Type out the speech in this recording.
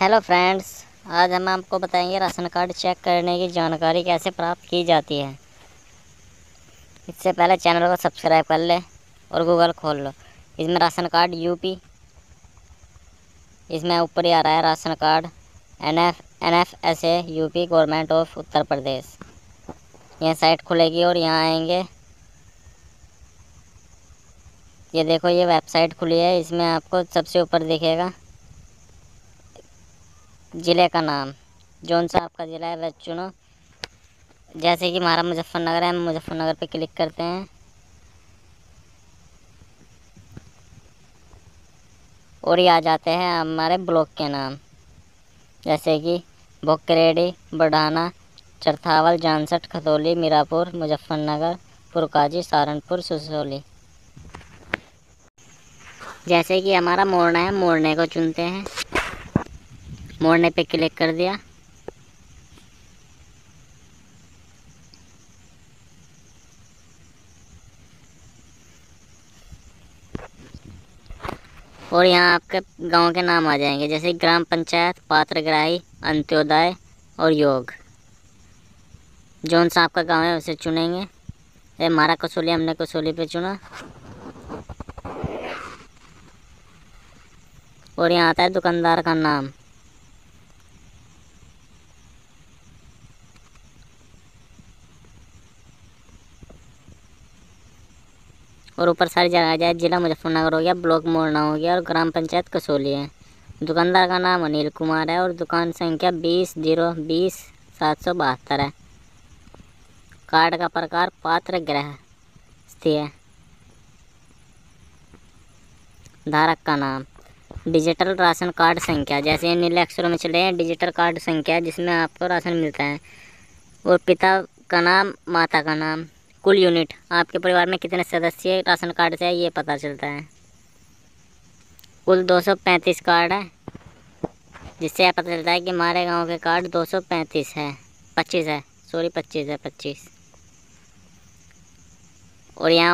hello friends आज हम आपको बताएंगे राशन कार्ड चेक करने की जानकारी कैसे प्राप्त की जाती है इससे पहले चैनल को सब्सक्राइब कर ले और गूगल खोल लो इसमें राशन कार्ड यूपी इसमें ऊपर ही आ रहा है ration card N F N F S A UP government of Uttar Pradesh यह साइट खुलेगी और यहाँ आएंगे ये देखो ये वेबसाइट खुली है इसमें आपको सबसे ऊपर दिखेगा ज़िले का नाम जौन सा आपका ज़िला है वह चुनो जैसे कि हमारा मुजफ्फरनगर है हम मुजफ्फरनगर पे क्लिक करते हैं और ये आ जाते हैं हमारे ब्लॉक के नाम जैसे कि बोकरेडी बडाना चरथावल जानसठ खतौली मीरापुर मुजफ्फरनगर पुरकाजी सहारनपुर सुसोली जैसे कि हमारा मोड़ना है मोड़ने को चुनते हैं मोड़ने पे क्लिक कर दिया और यहाँ आपके गांव के नाम आ जाएंगे जैसे ग्राम पंचायत पात्रग्राही अंत्योदय और योग जौन सा आपका गांव है उसे चुनेंगे ये हमारा कसोली हमने कसोली पे चुना और यहाँ आता है दुकानदार का नाम और ऊपर सारी जगह आ जाए जिला मुजफ्फरनगर हो गया ब्लॉक मोरना हो गया और ग्राम पंचायत कसोली है दुकानदार का नाम अनिल कुमार है और दुकान संख्या बीस जीरो बीस सात सौ बहत्तर है कार्ड का प्रकार पात्र ग्रह स्थित है धारक का नाम डिजिटल राशन कार्ड संख्या जैसे नीले अक्षरों में चले हैं डिजिटल कार्ड संख्या जिसमें आपको राशन मिलता है और पिता का नाम माता का नाम कुल यूनिट आपके परिवार में कितने सदस्य राशन कार्ड से है ये पता चलता है कुल 235 कार्ड है जिससे पता चलता है कि हमारे गांव के कार्ड 235 है 25 है सॉरी 25 है 25 और यहाँ